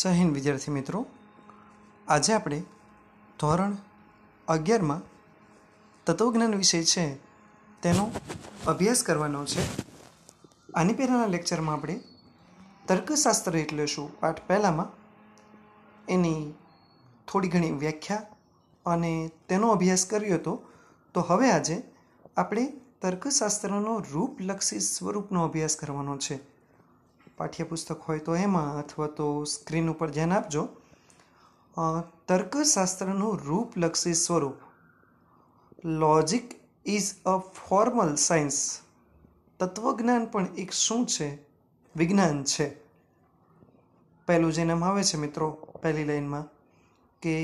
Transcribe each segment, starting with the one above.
જય હિન્દ વિદ્યાર્થી મિત્રો આજે આપણે ધોરણ અગિયારમાં તત્વજ્ઞાન વિષય છે તેનો અભ્યાસ કરવાનો છે આની પહેલાંના લેક્ચરમાં આપણે તર્કશાસ્ત્ર એટલે શું પાઠ પહેલાંમાં એની થોડી ઘણી વ્યાખ્યા અને તેનો અભ્યાસ કર્યો હતો તો હવે આજે આપણે તર્કશાસ્ત્રનો રૂપલક્ષી સ્વરૂપનો અભ્યાસ કરવાનો છે પાઠ્યપુસ્તક હોય તો એમાં અથવા તો સ્ક્રીન ઉપર ધ્યાન આપજો તર્કશાસ્ત્રનું રૂપલક્ષી સ્વરૂપ logic is a formal science તત્વજ્ઞાન પણ એક શું છે વિજ્ઞાન છે પહેલું જેનામ આવે છે મિત્રો પહેલી લાઈનમાં કે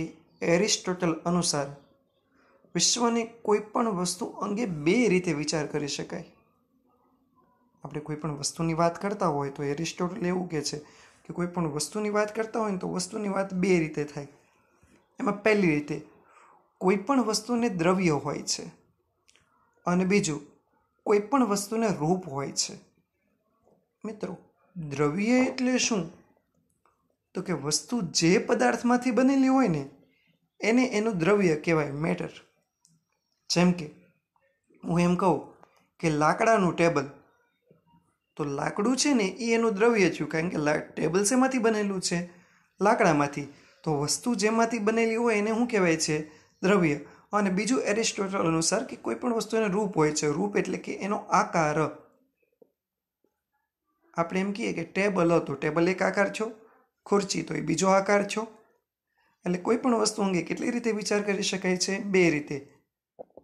એરિસ્ટોટલ અનુસાર વિશ્વની કોઈ પણ વસ્તુ અંગે બે રીતે વિચાર કરી શકાય આપણે કોઈ પણ વસ્તુની વાત કરતા હોય તો એરિસ્ટોટલ એવું કહે છે કે કોઈ પણ વસ્તુની વાત કરતા હોય ને તો વસ્તુની વાત બે રીતે થાય એમાં પહેલી રીતે કોઈ પણ વસ્તુને દ્રવ્ય હોય છે અને બીજું કોઈ પણ વસ્તુને રૂપ હોય છે મિત્રો દ્રવ્ય એટલે શું તો કે વસ્તુ જે પદાર્થમાંથી બનેલી હોય ને એને એનું દ્રવ્ય કહેવાય મેટર જેમ કે હું એમ કહું કે લાકડાનું ટેબલ તો લાકડું છે ને એ એનું દ્રવ્ય થયું કારણ કે ટેબલ શેમાંથી બનેલું છે લાકડામાંથી તો વસ્તુ જેમાંથી બનેલી હોય એને શું કહેવાય છે દ્રવ્ય અને બીજું એરિસ્ટોટલ અનુસાર કે કોઈ પણ વસ્તુ એનું રૂપ હોય છે રૂપ એટલે કે એનો આકાર આપણે એમ કહીએ કે ટેબલ હતું ટેબલ એક આકાર છો ખુરચી તો એ બીજો આકાર છો એટલે કોઈ પણ વસ્તુ અંગે કેટલી રીતે વિચાર કરી શકાય છે બે રીતે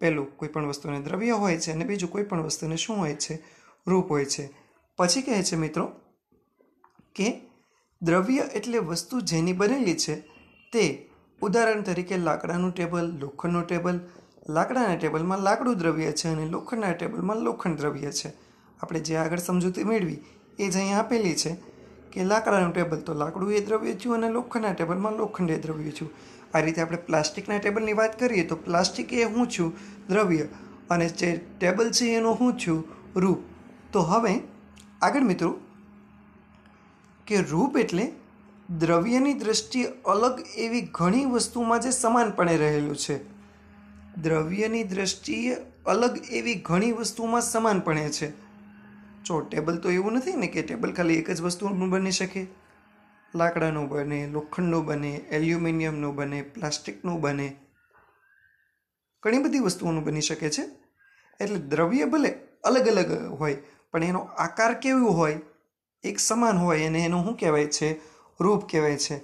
પહેલું કોઈ પણ વસ્તુને દ્રવ્ય હોય છે અને બીજું કોઈ પણ વસ્તુને શું હોય છે રૂપ હોય છે પછી કહે છે મિત્રો કે દ્રવ્ય એટલે વસ્તુ જેની બનેલી છે તે ઉદાહરણ તરીકે લાકડાનું ટેબલ લોખંડનું ટેબલ લાકડાના ટેબલમાં લાકડું દ્રવ્ય છે અને લોખંડના ટેબલમાં લોખંડ દ્રવ્ય છે આપણે જે આગળ સમજૂતી મેળવી એ જ અહીં આપેલી છે કે લાકડાનું ટેબલ તો લાકડું એ દ્રવ્ય થયું અને લોખંડના ટેબલમાં લોખંડ એ દ્રવ્ય થયું આ રીતે આપણે પ્લાસ્ટિકના ટેબલની વાત કરીએ તો પ્લાસ્ટિક એ હું છું દ્રવ્ય અને જે ટેબલ છે એનું હું છું રૂપ તો હવે આગળ મિત્રો કે રૂપ એટલે દ્રવ્યની દ્રષ્ટિએ અલગ એવી ઘણી વસ્તુમાં જે સમાનપણે રહેલું છે દ્રવ્યની દ્રષ્ટિએ અલગ એવી ઘણી વસ્તુમાં સમાનપણે છે જો ટેબલ તો એવું નથી ને કે ટેબલ ખાલી એક જ વસ્તુનું બની શકે લાકડાનું બને લોખંડનું બને એલ્યુમિનિયમનું બને પ્લાસ્ટિકનું બને ઘણી બધી વસ્તુઓનું બની શકે છે એટલે દ્રવ્ય ભલે અલગ અલગ હોય પણ એનો આકાર કેવો હોય એક સમાન હોય એને એનું શું કહેવાય છે રૂપ કહેવાય છે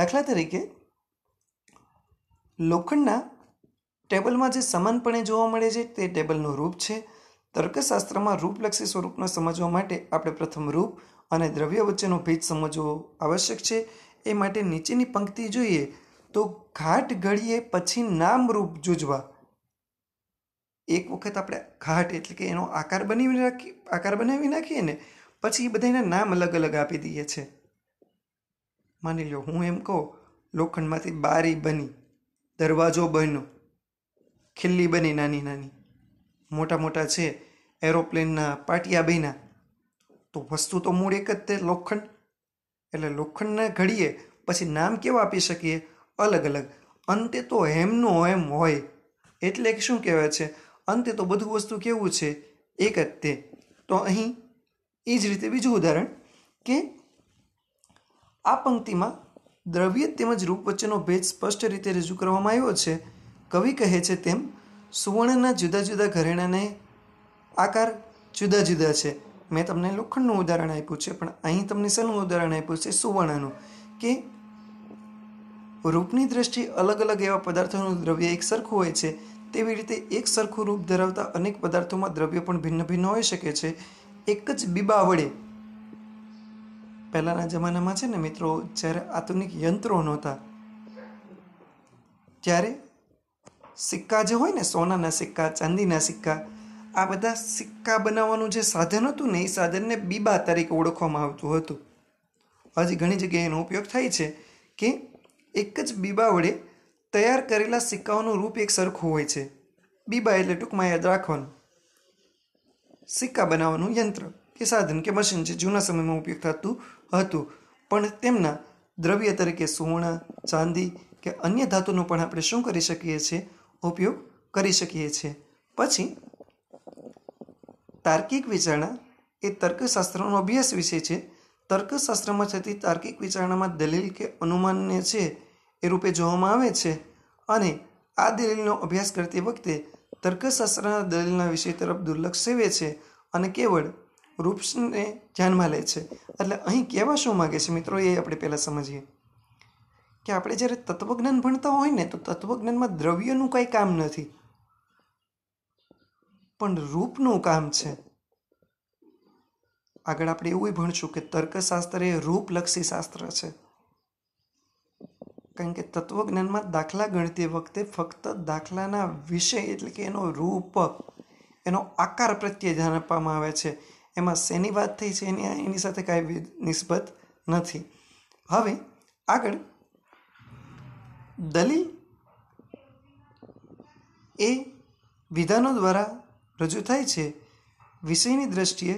દાખલા તરીકે લોખંડના ટેબલમાં જે સમાનપણે જોવા મળે છે તે ટેબલનું રૂપ છે તર્કશાસ્ત્રમાં રૂપલક્ષી સ્વરૂપને સમજવા માટે આપણે પ્રથમ રૂપ અને દ્રવ્ય વચ્ચેનો ભેદ સમજવો આવશ્યક છે એ માટે નીચેની પંક્તિ જોઈએ તો ઘાટ ઘડીએ પછી નામ રૂપ જૂજવા એક વખત આપણે ઘાટ એટલે કે એનો આકાર બનાવી નાખી આકાર બનાવી નાખીએ ને પછી એ બધાના નામ અલગ અલગ આપી દઈએ છે માની લો હું એમ કહું લોખંડમાંથી બારી બની દરવાજો બન્યો ખીલ્લી બની નાની નાની મોટા મોટા છે એરોપ્લેનના પાટિયા બન્યા તો વસ્તુ તો મૂળ એક જ તે લોખંડ એટલે લોખંડને ઘડીએ પછી નામ કેવા આપી શકીએ અલગ અલગ અંતે તો હેમનો હેમ હોય એટલે શું કહેવાય છે અંતે તો બધું વસ્તુ કેવું છે એક જ તે તો અહીં એ જ રીતે બીજું ઉદાહરણ કે આ પંક્તિમાં દ્રવ્ય તેમજ રૂપ વચ્ચેનો ભેદ સ્પષ્ટ રીતે રજૂ કરવામાં આવ્યો છે કવિ કહે છે તેમ સુવર્ણના જુદા જુદા ઘરેણાને આકાર જુદા જુદા છે મેં તમને લોખંડનું ઉદાહરણ આપ્યું છે પણ અહીં તમને શેનું ઉદાહરણ આપ્યું છે સુવર્ણનું કે રૂપની દ્રષ્ટિએ અલગ અલગ એવા પદાર્થોનું દ્રવ્ય એક સરખું હોય છે તેવી રીતે એક સરખું રૂપ ધરાવતા અનેક પદાર્થોમાં દ્રવ્ય પણ ભિન્ન ભિન્ન હોઈ શકે છે એક જ બીબા વડે પહેલાંના જમાનામાં છે ને મિત્રો જ્યારે આધુનિક યંત્રો નહોતા ત્યારે સિક્કા જે હોય ને સોનાના સિક્કા ચાંદીના સિક્કા આ બધા સિક્કા બનાવવાનું જે સાધન હતું ને એ સાધનને બીબા તરીકે ઓળખવામાં આવતું હતું હજી ઘણી જગ્યાએ એનો ઉપયોગ થાય છે કે એક જ બીબા વડે તૈયાર કરેલા સિક્કાઓનું રૂપ એક સરખું હોય છે બીબા એટલે ટૂંકમાં યાદ રાખવાનું સિક્કા બનાવવાનું યંત્ર કે સાધન કે મશીન જે જૂના સમયમાં ઉપયોગ થતું હતું પણ તેમના દ્રવ્ય તરીકે સોના ચાંદી કે અન્ય ધાતુનો પણ આપણે શું કરી શકીએ છીએ ઉપયોગ કરી શકીએ છીએ પછી તાર્કિક વિચારણા એ તર્કશાસ્ત્રનો અભ્યાસ વિષય છે તર્કશાસ્ત્રમાં થતી તાર્કિક વિચારણામાં દલીલ કે અનુમાનને છે એ રૂપે જોવામાં આવે છે અને આ દલીલનો અભ્યાસ કરતી વખતે તર્કશાસ્ત્રના દલીલના વિષય તરફ દુર્લક્ષ સેવે છે અને કેવળ રૂપ્સને ધ્યાનમાં લે છે એટલે અહીં કહેવા શું માગે છે મિત્રો એ આપણે પહેલાં સમજીએ કે આપણે જ્યારે તત્વજ્ઞાન ભણતા હોય ને તો તત્વજ્ઞાનમાં દ્રવ્યનું કાંઈ કામ નથી પણ રૂપનું કામ છે આગળ આપણે એવું ભણશું કે તર્કશાસ્ત્ર એ રૂપલક્ષી શાસ્ત્ર છે કારણ કે તત્વજ્ઞાનમાં દાખલા ગણતી વખતે ફક્ત દાખલાના વિષય એટલે કે એનો રૂપ એનો આકાર પ્રત્યે ધ્યાન આપવામાં આવે છે એમાં શેની વાત થઈ છે એની એની સાથે કાંઈ નિસ્બત નથી હવે આગળ દલીલ એ વિધાનો દ્વારા રજૂ થાય છે વિષયની દ્રષ્ટિએ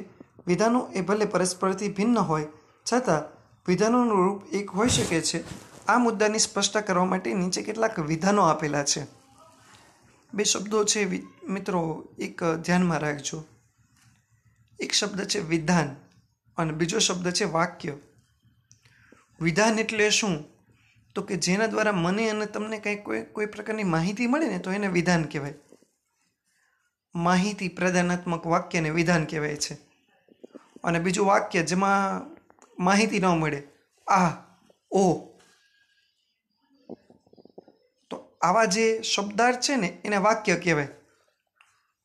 વિધાનો એ ભલે પરસ્પરથી ભિન્ન હોય છતાં વિધાનોનું રૂપ એક હોઈ શકે છે આ મુદ્દાની સ્પષ્ટતા કરવા માટે નીચે કેટલાક વિધાનો આપેલા છે બે શબ્દો છે મિત્રો એક ધ્યાનમાં રાખજો એક શબ્દ છે વિધાન અને બીજો શબ્દ છે વાક્ય વિધાન એટલે શું તો કે જેના દ્વારા મને અને તમને કંઈ કોઈ કોઈ પ્રકારની માહિતી મળે ને તો એને વિધાન કહેવાય માહિતી પ્રદાનાત્મક વાક્યને વિધાન કહેવાય છે અને બીજું વાક્ય જેમાં માહિતી ન મળે આ ઓ આવા જે શબ્દાર્થ છે ને એને વાક્ય કહેવાય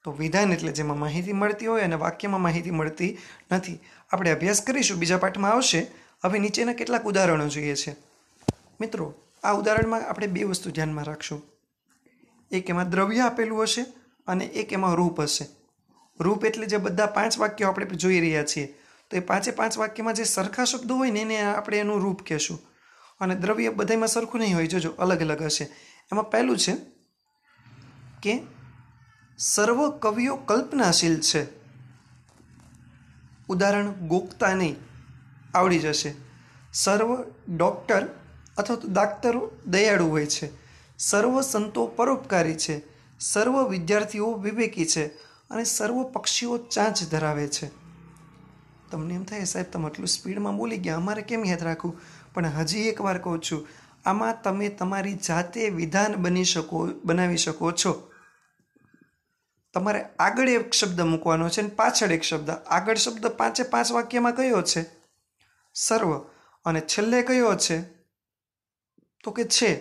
તો વિધાન એટલે જેમાં માહિતી મળતી હોય અને વાક્યમાં માહિતી મળતી નથી આપણે અભ્યાસ કરીશું બીજા પાઠમાં આવશે હવે નીચેના કેટલાક ઉદાહરણો જોઈએ છે મિત્રો આ ઉદાહરણમાં આપણે બે વસ્તુ ધ્યાનમાં રાખશું એક એમાં દ્રવ્ય આપેલું હશે અને એક એમાં રૂપ હશે રૂપ એટલે જે બધા પાંચ વાક્યો આપણે જોઈ રહ્યા છીએ તો એ પાંચે પાંચ વાક્યમાં જે સરખા શબ્દો હોય ને એને આપણે એનું રૂપ કહેશું અને દ્રવ્ય બધામાં સરખું નહીં હોય જોજો અલગ અલગ હશે એમાં પહેલું છે કે સર્વ કવિઓ કલ્પનાશીલ છે ઉદાહરણ ગોખતાની આવડી જશે સર્વ ડૉક્ટર અથવા તો દાક્તરો દયાળુ હોય છે સર્વ સંતો પરોપકારી છે સર્વ વિદ્યાર્થીઓ વિવેકી છે અને સર્વ પક્ષીઓ ચાંચ ધરાવે છે તમને એમ થાય સાહેબ તમે આટલું સ્પીડમાં બોલી ગયા અમારે કેમ યાદ રાખવું પણ હજી એકવાર કહું છું આમાં તમે તમારી જાતે વિધાન બની શકો બનાવી શકો છો તમારે આગળ એક શબ્દ મૂકવાનો છે અને પાછળ એક શબ્દ આગળ શબ્દ પાંચે પાંચ વાક્યમાં કયો છે સર્વ અને છેલ્લે કયો છે તો કે છે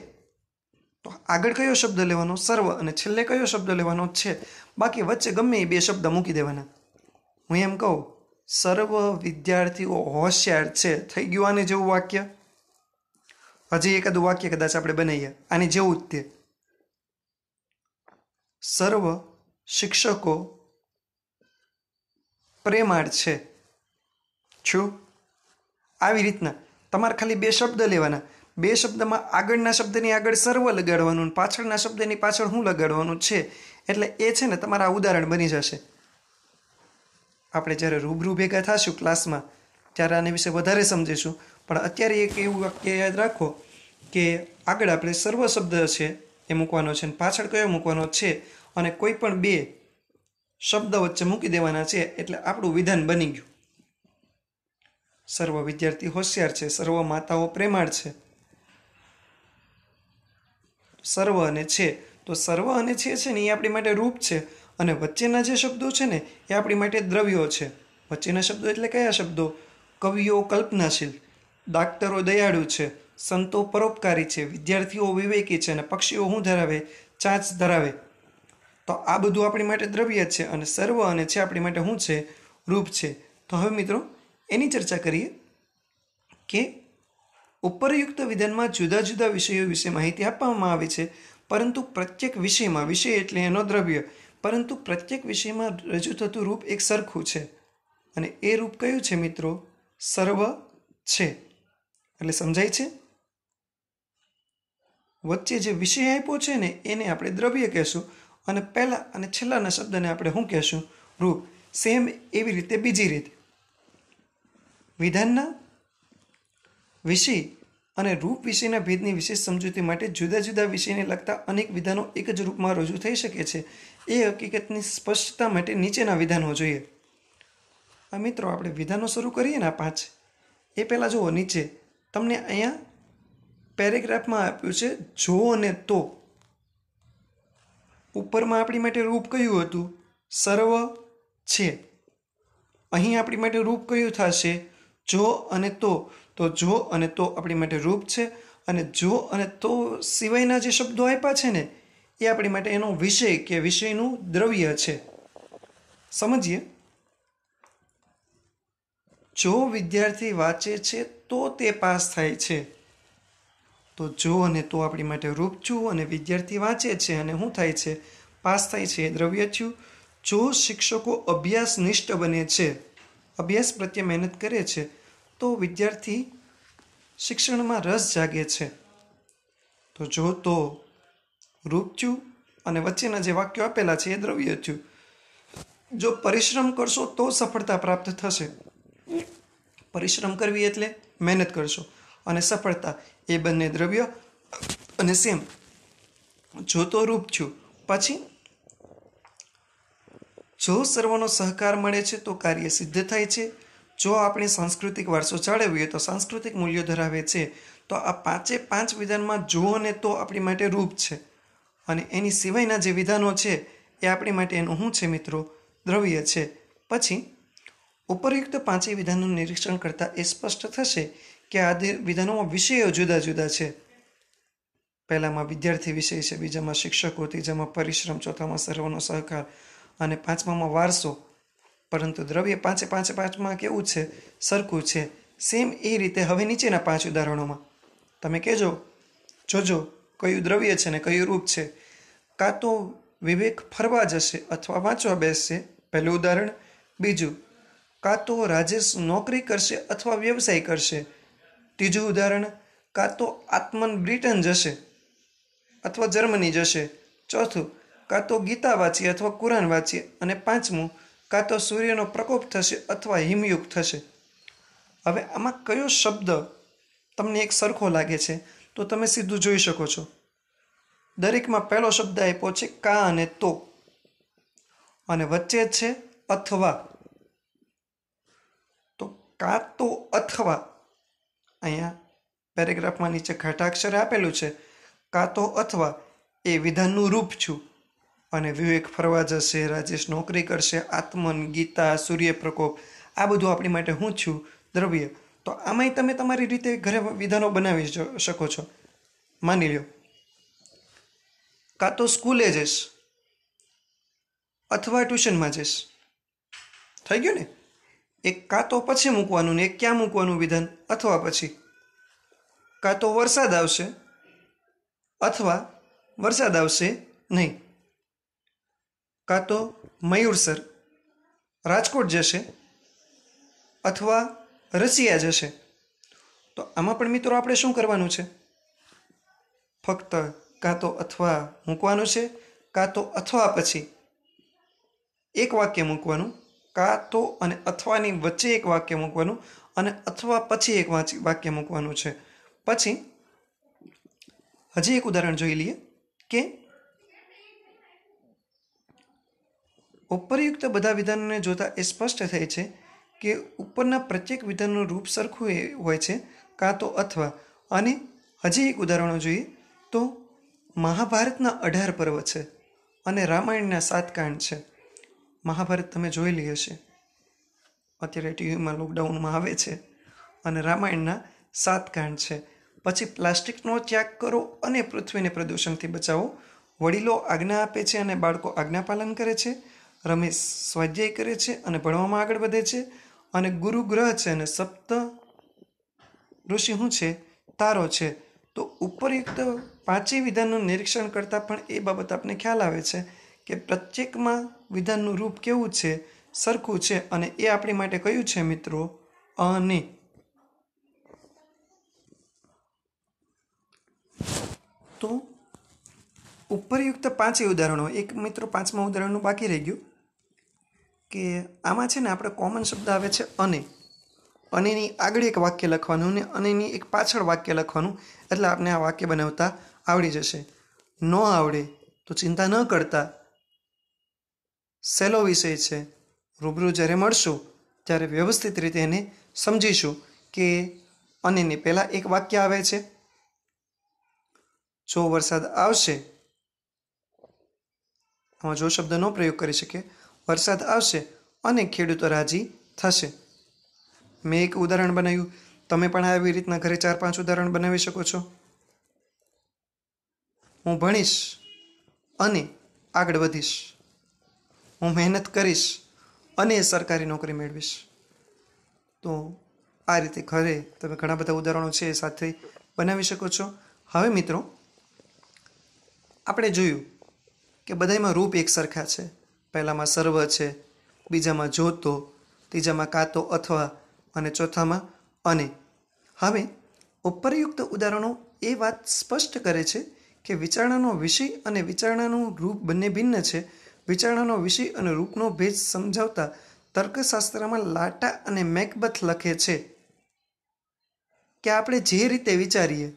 તો આગળ કયો શબ્દ લેવાનો સર્વ અને છેલ્લે કયો શબ્દ લેવાનો છે બાકી વચ્ચે ગમે એ બે શબ્દ મૂકી દેવાના હું એમ કહું સર્વ વિદ્યાર્થીઓ હોશિયાર છે થઈ ગયું આને જેવું વાક્ય હજી એકાદું વાક્ય કદાચ આપણે બનાવીએ આની જેવું જ તે સર્વ શિક્ષકો પ્રેમાળ છે છું આવી રીતના તમારે ખાલી બે શબ્દ લેવાના બે શબ્દમાં આગળના શબ્દની આગળ સર્વ લગાડવાનું પાછળના શબ્દની પાછળ હું લગાડવાનું છે એટલે એ છે ને તમારા ઉદાહરણ બની જશે આપણે જ્યારે રૂબરૂ ભેગા થશું ક્લાસમાં ત્યારે આને વિશે વધારે સમજીશું પણ અત્યારે એક એવું વાક્ય યાદ રાખો કે આગળ આપણે સર્વ શબ્દ છે એ મૂકવાનો છે અને પાછળ કયો મૂકવાનો છે અને કોઈ પણ બે શબ્દ વચ્ચે મૂકી દેવાના છે એટલે આપણું વિધાન બની ગયું સર્વ વિદ્યાર્થી હોશિયાર છે સર્વ માતાઓ પ્રેમાળ છે સર્વ અને છે તો સર્વ અને છે છે ને એ આપણી માટે રૂપ છે અને વચ્ચેના જે શબ્દો છે ને એ આપણી માટે દ્રવ્યો છે વચ્ચેના શબ્દો એટલે કયા શબ્દો કવિઓ કલ્પનાશીલ ડાક્ટરો દયાળુ છે સંતો પરોપકારી છે વિદ્યાર્થીઓ વિવેકી છે અને પક્ષીઓ શું ધરાવે ચાંચ ધરાવે તો આ બધું આપણી માટે દ્રવ્ય છે અને સર્વ અને છે આપણી માટે શું છે રૂપ છે તો હવે મિત્રો એની ચર્ચા કરીએ કે ઉપરયુક્ત વિધાનમાં જુદા જુદા વિષયો વિશે માહિતી આપવામાં આવી છે પરંતુ પ્રત્યેક વિષયમાં વિષય એટલે એનો દ્રવ્ય પરંતુ પ્રત્યેક વિષયમાં રજૂ થતું રૂપ એક સરખું છે અને એ રૂપ કયું છે મિત્રો સર્વ છે એટલે સમજાય છે વચ્ચે જે વિષય આપ્યો છે ને એને આપણે દ્રવ્ય કહેશું અને પહેલાં અને છેલ્લાના શબ્દને આપણે શું કહેશું રૂપ સેમ એવી રીતે બીજી રીત વિધાનના વિષય અને રૂપ વિષયના ભેદની વિશેષ સમજૂતી માટે જુદા જુદા વિષયને લગતા અનેક વિધાનો એક જ રૂપમાં રજૂ થઈ શકે છે એ હકીકતની સ્પષ્ટતા માટે નીચેના વિધાનો જોઈએ આ મિત્રો આપણે વિધાનો શરૂ કરીએ ને આ પાંચ એ પહેલાં જુઓ નીચે તમને અહીંયા પેરેગ્રાફમાં આપ્યું છે જો અને તો ઉપરમાં આપણી માટે રૂપ કયું હતું સર્વ છે અહીં આપણી માટે રૂપ કયું થશે જો અને તો તો જો અને તો આપણી માટે રૂપ છે અને જો અને તો સિવાયના જે શબ્દો આપ્યા છે ને એ આપણી માટે એનો વિષય કે વિષયનું દ્રવ્ય છે સમજીએ જો વિદ્યાર્થી વાંચે છે તો તે પાસ થાય છે તો જો અને તો આપણી માટે રૂપ અને વિદ્યાર્થી વાંચે છે અને શું થાય છે પાસ થાય છે એ દ્રવ્ય થયું જો શિક્ષકો અભ્યાસનિષ્ઠ બને છે અભ્યાસ પ્રત્યે મહેનત કરે છે તો વિદ્યાર્થી શિક્ષણમાં રસ જાગે છે તો જો તો રૂપ અને વચ્ચેના જે વાક્યો આપેલા છે એ દ્રવ્ય થયું જો પરિશ્રમ કરશો તો સફળતા પ્રાપ્ત થશે પરિશ્રમ કરવી એટલે મહેનત કરશો અને સફળતા એ બંને દ્રવ્ય અને સેમ જોતો રૂપ છું પછી જો સર્વનો સહકાર મળે છે તો કાર્ય સિદ્ધ થાય છે જો આપણે સાંસ્કૃતિક વારસો જાળવીએ તો સાંસ્કૃતિક મૂલ્યો ધરાવે છે તો આ પાંચે પાંચ વિધાનમાં જો અને તો આપણી માટે રૂપ છે અને એની સિવાયના જે વિધાનો છે એ આપણી માટે એનું શું છે મિત્રો દ્રવ્ય છે પછી ઉપરયુક્ત પાંચેય વિધાનનું નિરીક્ષણ કરતાં એ સ્પષ્ટ થશે કે આ વિધાનોમાં વિષયો જુદા જુદા છે પહેલામાં વિદ્યાર્થી વિષય છે બીજામાં શિક્ષકો ત્રીજામાં પરિશ્રમ ચોથામાં સર્વનો સહકાર અને પાંચમામાં વારસો પરંતુ દ્રવ્ય પાંચે પાંચે પાંચમાં કેવું છે સરખું છે સેમ એ રીતે હવે નીચેના પાંચ ઉદાહરણોમાં તમે કહેજો જોજો કયું દ્રવ્ય છે ને કયું રૂપ છે કાં તો વિવેક ફરવા જશે અથવા વાંચવા બેસશે પહેલું ઉદાહરણ બીજું કાં તો રાજેશ નોકરી કરશે અથવા વ્યવસાય કરશે ત્રીજું ઉદાહરણ કાં તો આત્મન બ્રિટન જશે અથવા જર્મની જશે ચોથું કાં તો ગીતા વાંચીએ અથવા કુરાન વાંચીએ અને પાંચમું કાં તો સૂર્યનો પ્રકોપ થશે અથવા હિમયુગ થશે હવે આમાં કયો શબ્દ તમને એક સરખો લાગે છે તો તમે સીધું જોઈ શકો છો દરેકમાં પહેલો શબ્દ આપ્યો છે કા અને તો અને વચ્ચે છે અથવા કાં તો અથવા અહીંયા પેરેગ્રાફમાં નીચે ઘટાક્ષરે આપેલું છે કાં તો અથવા એ વિધાનનું રૂપ છું અને વિવેક ફરવા જશે રાજેશ નોકરી કરશે આત્મન ગીતા સૂર્યપ્રકોપ આ બધું આપણી માટે હું છું દ્રવ્ય તો આમાંય તમે તમારી રીતે ઘરે વિધાનો બનાવી શકો છો માની લો કાં તો સ્કૂલે જઈશ અથવા ટ્યુશનમાં જઈશ થઈ ગયું ને એક કાં તો પછી મૂકવાનું ને એક ક્યાં મૂકવાનું વિધાન અથવા પછી કાં તો વરસાદ આવશે અથવા વરસાદ આવશે નહીં કાં તો મયુર સર રાજકોટ જશે અથવા રશિયા જશે તો આમાં પણ મિત્રો આપણે શું કરવાનું છે ફક્ત કાં તો અથવા મૂકવાનું છે કાં તો અથવા પછી એક વાક્ય મૂકવાનું કાં તો અને અથવાની વચ્ચે એક વાક્ય મૂકવાનું અને અથવા પછી એક વાક્ય મૂકવાનું છે પછી હજી એક ઉદાહરણ જોઈ લઈએ કે ઉપરયુક્ત બધા વિધાનોને જોતાં એ સ્પષ્ટ થાય છે કે ઉપરના પ્રત્યેક વિધાનનું રૂપ સરખું એ હોય છે કાં તો અથવા અને હજી એક ઉદાહરણો જોઈએ તો મહાભારતના અઢાર પર્વ છે અને રામાયણના સાત કાંડ છે મહાભારત તમે જોઈ લીધે હશે અત્યારે ટીવીમાં લોકડાઉનમાં આવે છે અને રામાયણના સાત કાંડ છે પછી પ્લાસ્ટિકનો ત્યાગ કરો અને પૃથ્વીને પ્રદૂષણથી બચાવો વડીલો આજ્ઞા આપે છે અને બાળકો આજ્ઞા પાલન કરે છે રમેશ સ્વાધ્યાય કરે છે અને ભણવામાં આગળ વધે છે અને ગુરુ ગ્રહ છે અને સપ્ત ઋષિ શું છે તારો છે તો ઉપરયુક્ત પાંચેય વિધાનનું નિરીક્ષણ કરતાં પણ એ બાબત આપણે ખ્યાલ આવે છે કે પ્રત્યેકમાં વિધાનનું રૂપ કેવું છે સરખું છે અને એ આપણી માટે કયું છે મિત્રો અને તો ઉપરયુક્ત પાંચે ઉદાહરણો એક મિત્રો પાંચમા ઉદાહરણનું બાકી રહી ગયું કે આમાં છે ને આપણે કોમન શબ્દ આવે છે અને અનેની આગળ એક વાક્ય લખવાનું ને અનેની એક પાછળ વાક્ય લખવાનું એટલે આપણે આ વાક્ય બનાવતા આવડી જશે ન આવડે તો ચિંતા ન કરતા સહેલો વિષય છે રૂબરૂ જ્યારે મળશું ત્યારે વ્યવસ્થિત રીતે એને સમજીશું કે અને પહેલાં એક વાક્ય આવે છે જો વરસાદ આવશે આમાં જો શબ્દનો પ્રયોગ કરી શકે વરસાદ આવશે અને ખેડૂતો રાજી થશે મેં એક ઉદાહરણ બનાવ્યું તમે પણ આવી રીતના ઘરે ચાર પાંચ ઉદાહરણ બનાવી શકો છો હું ભણીશ અને આગળ વધીશ હું મહેનત કરીશ અને સરકારી નોકરી મેળવીશ તો આ રીતે ઘરે તમે ઘણા બધા ઉદાહરણો છે એ સાથે બનાવી શકો છો હવે મિત્રો આપણે જોયું કે બધામાં રૂપ એક સરખા છે પહેલામાં સર્વ છે બીજામાં જોતો ત્રીજામાં કાતો અથવા અને ચોથામાં અને હવે ઉપરયુક્ત ઉદાહરણો એ વાત સ્પષ્ટ કરે છે કે વિચારણાનો વિષય અને વિચારણાનું રૂપ બંને ભિન્ન છે વિચારણાનો વિષય અને રૂપનો ભેદ સમજાવતા તર્કશાસ્ત્રમાં લાટા અને મેકબથ લખે છે કે આપણે જે રીતે વિચારીએ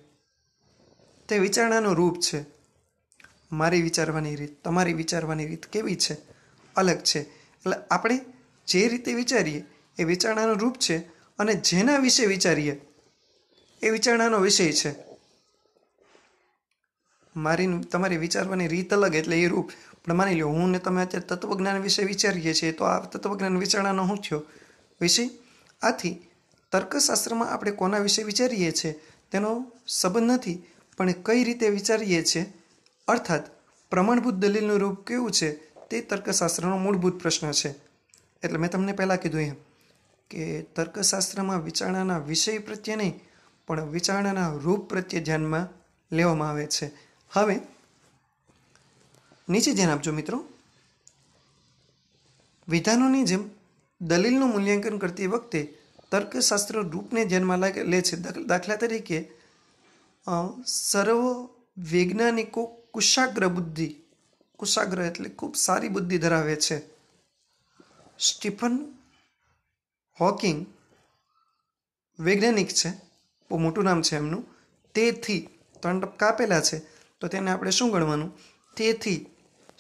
તે વિચારણાનું રૂપ છે મારી વિચારવાની રીત તમારી વિચારવાની રીત કેવી છે અલગ છે એટલે આપણે જે રીતે વિચારીએ એ વિચારણાનું રૂપ છે અને જેના વિશે વિચારીએ એ વિચારણાનો વિષય છે મારી તમારી વિચારવાની રીત અલગ એટલે એ રૂપ પણ માની લો હું ને તમે અત્યારે તત્વજ્ઞાન વિશે વિચારીએ છીએ તો આ તત્વજ્ઞાન વિચારણાનો શું થયો વિશે આથી તર્કશાસ્ત્રમાં આપણે કોના વિશે વિચારીએ છીએ તેનો સંબંધ નથી પણ કઈ રીતે વિચારીએ છીએ અર્થાત પ્રમાણભૂત દલીલનું રૂપ કેવું છે તે તર્કશાસ્ત્રનો મૂળભૂત પ્રશ્ન છે એટલે મેં તમને પહેલાં કીધું એમ કે તર્કશાસ્ત્રમાં વિચારણાના વિષય પ્રત્યે નહીં પણ વિચારણાના રૂપ પ્રત્યે ધ્યાનમાં લેવામાં આવે છે હવે નીચે ધ્યાન આપજો મિત્રો વિધાનોની જેમ દલીલનું મૂલ્યાંકન કરતી વખતે તર્કશાસ્ત્ર રૂપને ધ્યાનમાં લે છે દાખલા તરીકે સર્વ વૈજ્ઞાનિકો કુશાગ્ર બુદ્ધિ કુશાગ્ર એટલે ખૂબ સારી બુદ્ધિ ધરાવે છે સ્ટીફન હોકિંગ વૈજ્ઞાનિક છે બહુ મોટું નામ છે એમનું તેથી ત્રણ ટપકા આપેલા છે તો તેને આપણે શું ગણવાનું તેથી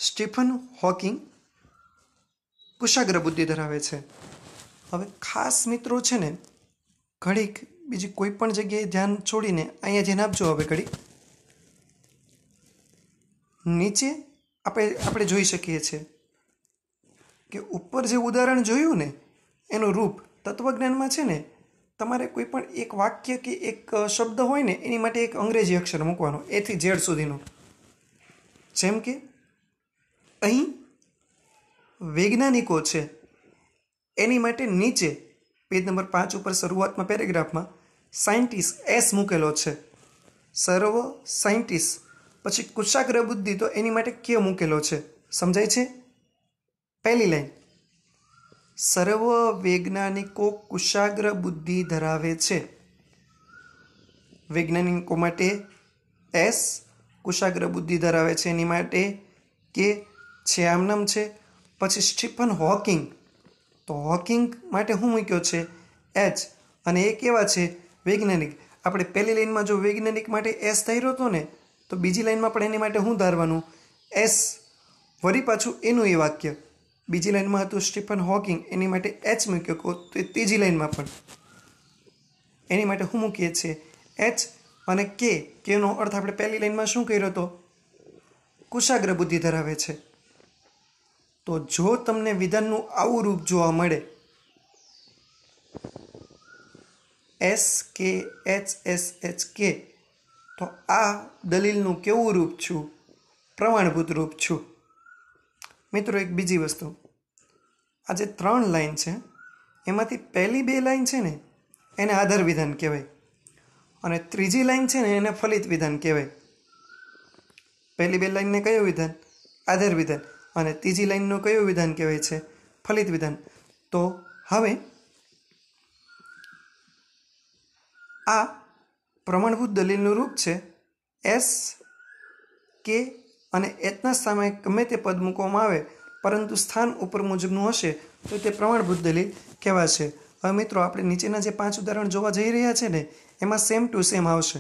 સ્ટીફન હોકિંગ કુશાગ્ર બુદ્ધિ ધરાવે છે હવે ખાસ મિત્રો છે ને ઘડીક બીજી કોઈ પણ જગ્યાએ ધ્યાન છોડીને અહીંયા ધ્યાન આપજો હવે ઘડીક નીચે આપણે આપણે જોઈ શકીએ છીએ કે ઉપર જે ઉદાહરણ જોયું ને એનું રૂપ તત્વજ્ઞાનમાં છે ને તમારે કોઈ પણ એક વાક્ય કે એક શબ્દ હોય ને એની માટે એક અંગ્રેજી અક્ષર મૂકવાનો એથી ઝેડ સુધીનો જેમ કે અહીં વૈજ્ઞાનિકો છે એની માટે નીચે પેજ નંબર પાંચ ઉપર શરૂઆતમાં પેરેગ્રાફમાં સાયન્ટિસ્ટ એસ મૂકેલો છે સર્વ સાયન્ટિસ્ટ પછી કુશાગ્ર બુદ્ધિ તો એની માટે કે મૂકેલો છે સમજાય છે પહેલી લાઈન સર્વ વૈજ્ઞાનિકો કુશાગ્ર બુદ્ધિ ધરાવે છે વૈજ્ઞાનિકો માટે એસ કુશાગ્ર બુદ્ધિ ધરાવે છે એની માટે કે છે આમનામ છે પછી સ્ટીફન હોકિંગ તો હોકિંગ માટે હું મૂક્યો છે એચ અને એ કેવા છે વૈજ્ઞાનિક આપણે પહેલી લાઇનમાં જો વૈજ્ઞાનિક માટે એસ ધાર્યો હતો ને તો બીજી લાઇનમાં પણ એની માટે શું ધારવાનું એસ વળી પાછું એનું એ વાક્ય બીજી લાઇનમાં હતું સ્ટીફન હોકિંગ એની માટે એચ મૂક્યો તો એ ત્રીજી લાઇનમાં પણ એની માટે શું મૂકીએ છીએ એચ અને કે કેનો અર્થ આપણે પહેલી લાઇનમાં શું કર્યો હતો કુશાગ્ર બુદ્ધિ ધરાવે છે તો જો તમને વિધાનનું આવું રૂપ જોવા મળે એસ કે એચ એસ એચ કે તો આ દલીલનું કેવું રૂપ છું પ્રમાણભૂત રૂપ છું મિત્રો એક બીજી વસ્તુ આ જે ત્રણ લાઈન છે એમાંથી પહેલી બે લાઈન છે ને એને આધાર વિધાન કહેવાય અને ત્રીજી લાઈન છે ને એને ફલિત વિધાન કહેવાય પહેલી બે લાઈનને કયું વિધાન આધાર વિધાન અને ત્રીજી લાઈનનું કયું વિધાન કહેવાય છે ફલિત વિધાન તો હવે આ પ્રમાણભૂત દલીલનું રૂપ છે એસ કે અને એતના સામે ગમે તે પદ મૂકવામાં આવે પરંતુ સ્થાન ઉપર મુજબનું હશે તો તે પ્રમાણભૂત દલીલ કહેવાશે હવે મિત્રો આપણે નીચેના જે પાંચ ઉદાહરણ જોવા જઈ રહ્યા છે ને એમાં સેમ ટુ સેમ આવશે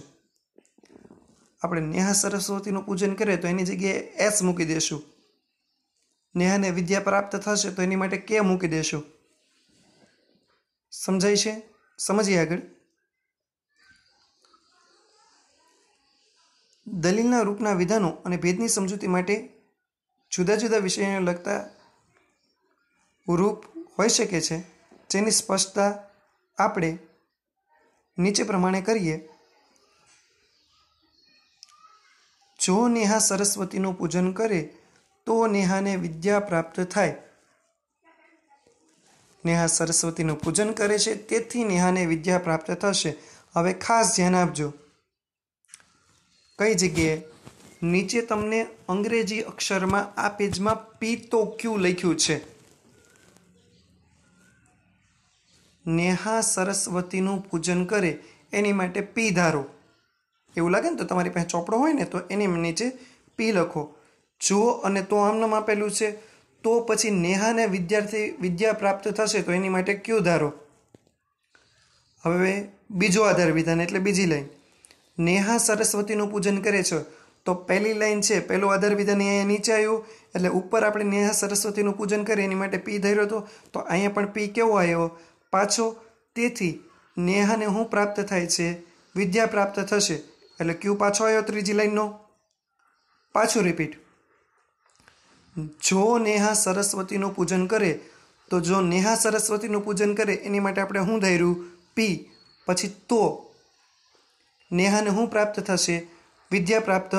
આપણે નેહા સરસ્વતીનું પૂજન કરીએ તો એની જગ્યાએ એસ મૂકી દઈશું નેહાને વિદ્યા પ્રાપ્ત થશે તો એની માટે કે મૂકી દેશું સમજાય છે સમજીએ આગળ દલીલના રૂપના વિધાનો અને ભેદની સમજૂતી માટે જુદા જુદા વિષયોને લગતા રૂપ હોઈ શકે છે જેની સ્પષ્ટતા આપણે નીચે પ્રમાણે કરીએ જો નેહા સરસ્વતીનું પૂજન કરે તો નેહાને વિદ્યા પ્રાપ્ત થાય નેહા સરસ્વતીનું પૂજન કરે છે તેથી નેહાને વિદ્યા પ્રાપ્ત થશે હવે ખાસ ધ્યાન આપજો કઈ જગ્યાએ નીચે તમને અંગ્રેજી અક્ષરમાં આ પેજમાં પી તો ક્યુ લખ્યું છે નેહા સરસ્વતીનું પૂજન કરે એની માટે પી ધારો એવું લાગે ને તો તમારી પાસે ચોપડો હોય ને તો એની નીચે પી લખો જુઓ અને તો આમનામ આપેલું છે તો પછી નેહાને વિદ્યાર્થી વિદ્યા પ્રાપ્ત થશે તો એની માટે ક્યુ ધારો હવે બીજો આધાર વિધાન એટલે બીજી લાઈન નેહા સરસ્વતીનું પૂજન કરે છે તો પહેલી લાઈન છે પહેલો આધાર વિધાન અહીંયા નીચે આવ્યું એટલે ઉપર આપણે નેહા સરસ્વતીનું પૂજન કરીએ એની માટે પી ધર્યો હતો તો અહીંયા પણ પી કેવો આવ્યો પાછો તેથી નેહાને શું પ્રાપ્ત થાય છે વિદ્યા પ્રાપ્ત થશે એટલે ક્યુ પાછો આવ્યો ત્રીજી લાઈનનો પાછું રિપીટ જો નેહા સરસ્વતીનું પૂજન કરે તો જો નેહા સરસ્વતીનું પૂજન કરે એની માટે આપણે શું ધાર્યું પી પછી તો નેહાને શું પ્રાપ્ત થશે વિદ્યા પ્રાપ્ત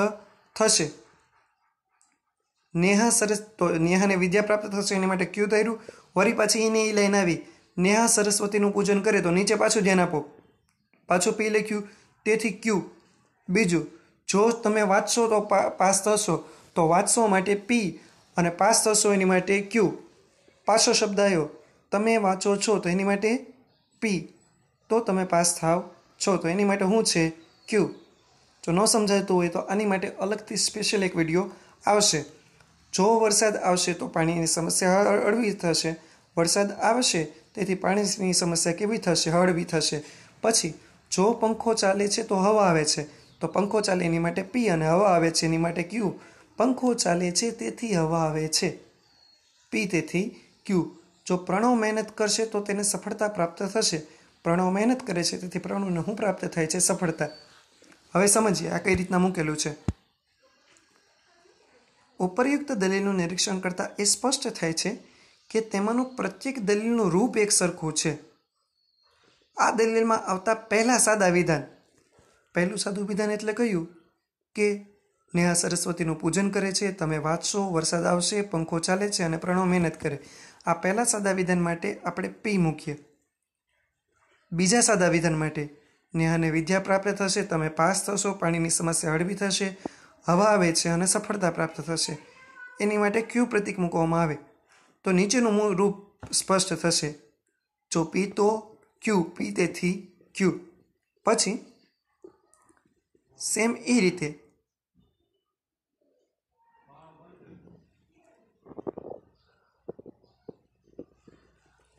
થશે નેહા સરસ તો નેહાને વિદ્યા પ્રાપ્ત થશે એની માટે ક્યુ ધાર્યું વળી પાછી એને એ લઈને આવી નેહા સરસ્વતીનું પૂજન કરે તો નીચે પાછું ધ્યાન આપો પાછું પી લખ્યું તેથી ક્યુ બીજું જો તમે વાંચશો તો પાસ થશો તો વાંચશો માટે પી અને પાસ થશો એની માટે ક્યુ પાછો શબ્દ આવ્યો તમે વાંચો છો તો એની માટે પી તો તમે પાસ થાવ છો તો એની માટે શું છે ક્યુ જો ન સમજાતું હોય તો આની માટે અલગથી સ્પેશિયલ એક વિડીયો આવશે જો વરસાદ આવશે તો પાણીની સમસ્યા હળવી થશે વરસાદ આવશે તેથી પાણીની સમસ્યા કેવી થશે હળવી થશે પછી જો પંખો ચાલે છે તો હવા આવે છે તો પંખો ચાલે એની માટે પી અને હવા આવે છે એની માટે ક્યુ પંખો ચાલે છે તેથી હવા આવે છે પી તેથી ક્યુ જો પ્રણવ મહેનત કરશે તો તેને સફળતા પ્રાપ્ત થશે પ્રણવ મહેનત કરે છે તેથી પ્રણવને હું પ્રાપ્ત થાય છે સફળતા હવે સમજીએ આ કઈ રીતના મૂકેલું છે ઉપરયુક્ત દલીલનું નિરીક્ષણ કરતાં એ સ્પષ્ટ થાય છે કે તેમાંનું પ્રત્યેક દલીલનું રૂપ એક સરખું છે આ દલીલમાં આવતા પહેલાં સાદા વિધાન પહેલું સાદું વિધાન એટલે કહ્યું કે નેહા સરસ્વતીનું પૂજન કરે છે તમે વાંચશો વરસાદ આવશે પંખો ચાલે છે અને પ્રણવ મહેનત કરે આ પહેલા સાદા વિધાન માટે આપણે પી મૂકીએ બીજા સાદા વિધાન માટે નેહાને વિદ્યા પ્રાપ્ત થશે તમે પાસ થશો પાણીની સમસ્યા હળવી થશે હવા આવે છે અને સફળતા પ્રાપ્ત થશે એની માટે ક્યુ પ્રતીક મૂકવામાં આવે તો નીચેનું મૂળ રૂપ સ્પષ્ટ થશે જો પી તો ક્યુ પી તેથી ક્યુ પછી સેમ એ રીતે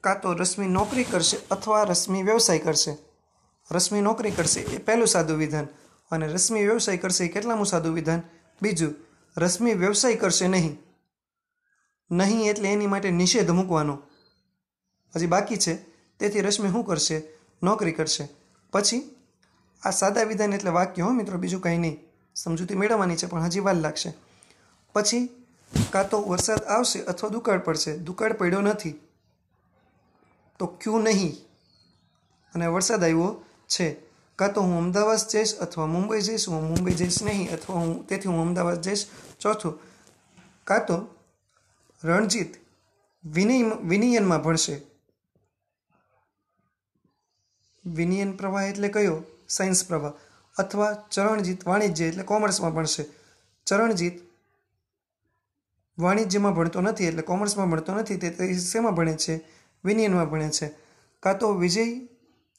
કાં તો રશ્મિ નોકરી કરશે અથવા રશ્મિ વ્યવસાય કરશે રશ્મિ નોકરી કરશે એ પહેલું સાદું વિધાન અને રશ્મિ વ્યવસાય કરશે એ કેટલામું સાદું વિધાન બીજું રશ્મિ વ્યવસાય કરશે નહીં નહીં એટલે એની માટે નિષેધ મૂકવાનો હજી બાકી છે તેથી રશ્મિ શું કરશે નોકરી કરશે પછી આ સાદા વિધાન એટલે વાક્ય હો મિત્રો બીજું કંઈ નહીં સમજૂતી મેળવવાની છે પણ હજી વાર લાગશે પછી કાં તો વરસાદ આવશે અથવા દુકાળ પડશે દુકાળ પડ્યો નથી તો ક્યું નહીં અને વરસાદ આવ્યો છે કાં તો હું અમદાવાદ જઈશ અથવા મુંબઈ જઈશ હું મુંબઈ જઈશ નહીં અથવા હું તેથી હું અમદાવાદ જઈશ ચોથું કાં તો રણજીત વિનય વિનિયનમાં ભણશે વિનિયન પ્રવાહ એટલે કયો સાયન્સ પ્રવાહ અથવા ચરણજીત વાણિજ્ય એટલે કોમર્સમાં ભણશે ચરણજીત વાણિજ્યમાં ભણતો નથી એટલે કોમર્સમાં ભણતો નથી તે શેમાં ભણે છે વિનિયનમાં ભણે છે કાં તો વિજય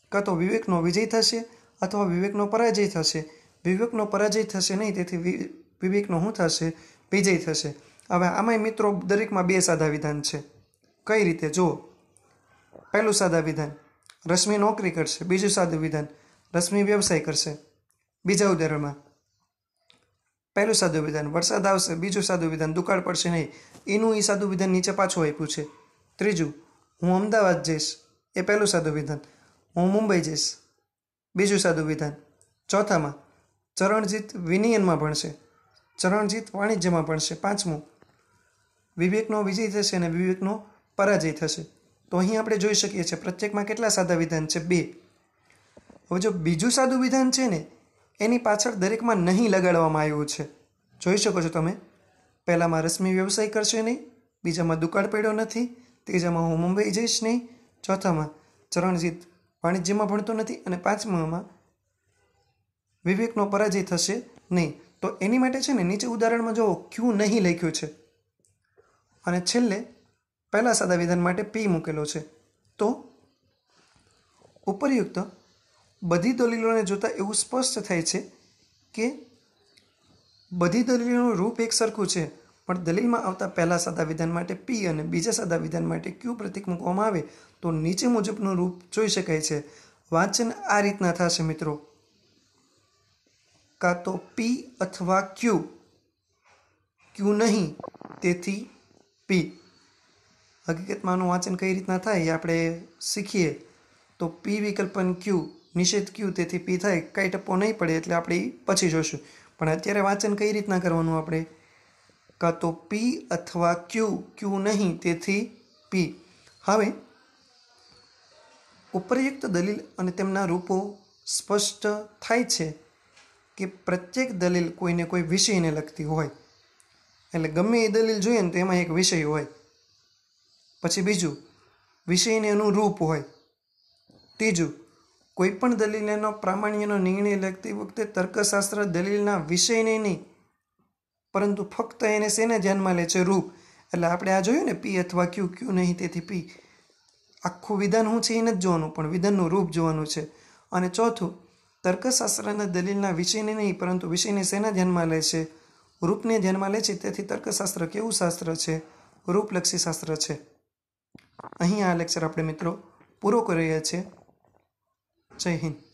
કાં તો વિવેકનો વિજય થશે અથવા વિવેકનો પરાજય થશે વિવેકનો પરાજય થશે નહીં તેથી વિવેકનો શું થશે વિજય થશે હવે આમાંય મિત્રો દરેકમાં બે સાદા વિધાન છે કઈ રીતે જુઓ પહેલું સાદા વિધાન રશ્મિ નોકરી કરશે બીજું સાદું વિધાન રશ્મિ વ્યવસાય કરશે બીજા ઉદાહરણમાં પહેલું સાદું વિધાન વરસાદ આવશે બીજું સાદું વિધાન દુકાળ પડશે નહીં એનું એ સાદું વિધાન નીચે પાછું આપ્યું છે ત્રીજું હું અમદાવાદ જઈશ એ પહેલું સાદું વિધાન હું મુંબઈ જઈશ બીજું સાદું વિધાન ચોથામાં ચરણજીત વિનિયનમાં ભણશે ચરણજીત વાણિજ્યમાં ભણશે પાંચમું વિવેકનો વિજય થશે અને વિવેકનો પરાજય થશે તો અહીં આપણે જોઈ શકીએ છીએ પ્રત્યેકમાં કેટલા સાદા વિધાન છે બે હવે જો બીજું સાદું વિધાન છે ને એની પાછળ દરેકમાં નહીં લગાડવામાં આવ્યું છે જોઈ શકો છો તમે પહેલાંમાં રશ્મિ વ્યવસાય કરશે નહીં બીજામાં દુકાળ પડ્યો નથી ત્રીજામાં હું મુંબઈ જઈશ નહીં ચોથામાં ચરણજીત વાણિજ્યમાં ભણતો નથી અને પાંચમામાં વિવેકનો પરાજય થશે નહીં તો એની માટે છે ને નીચે ઉદાહરણમાં જો ક્યુ નહીં લખ્યું છે અને છેલ્લે પહેલા સાદા વિધાન માટે પી મૂકેલો છે તો ઉપરયુક્ત બધી દલીલોને જોતાં એવું સ્પષ્ટ થાય છે કે બધી દલીલોનું રૂપ એક સરખું છે પણ દલીલમાં આવતા પહેલા સાદા વિધાન માટે પી અને બીજા સાદા વિધાન માટે ક્યુ પ્રતિક મૂકવામાં આવે તો નીચે મુજબનું રૂપ જોઈ શકાય છે વાંચન આ રીતના થશે મિત્રો કાં તો પી અથવા ક્યુ ક્યુ નહીં તેથી પી હકીકતમાં આનું વાંચન કઈ રીતના થાય એ આપણે શીખીએ તો પી વિકલ્પન ક્યુ નિષેધ ક્યુ તેથી પી થાય કાંઈ ટપ્પો નહીં પડે એટલે આપણે પછી જોઈશું પણ અત્યારે વાંચન કઈ રીતના કરવાનું આપણે કાં તો પી અથવા ક્યુ ક્યુ નહીં તેથી પી હવે ઉપરયુક્ત દલીલ અને તેમના રૂપો સ્પષ્ટ થાય છે કે પ્રત્યેક દલીલ કોઈને કોઈ વિષયને લગતી હોય એટલે ગમે એ દલીલ જોઈએ ને તો એમાં એક વિષય હોય પછી બીજું વિષયને એનું રૂપ હોય ત્રીજું કોઈપણ દલીલનો પ્રામાણ્યનો નિર્ણય લગતી વખતે તર્કશાસ્ત્ર દલીલના વિષયને નહીં પરંતુ ફક્ત એને શેને ધ્યાનમાં લે છે રૂપ એટલે આપણે આ જોયું ને પી અથવા ક્યુ ક્યુ નહીં તેથી પી આખું વિધાન શું છે એને જ જોવાનું પણ વિધાનનું રૂપ જોવાનું છે અને ચોથું તર્કશાસ્ત્રના દલીલના વિષયને નહીં પરંતુ વિષયને શેના ધ્યાનમાં લે છે રૂપને ધ્યાનમાં લે છે તેથી તર્કશાસ્ત્ર કેવું શાસ્ત્ર છે રૂપલક્ષી શાસ્ત્ર છે અહીં આ લેક્ચર આપણે મિત્રો પૂરો કરી રહ્યા છીએ જય હિન્દ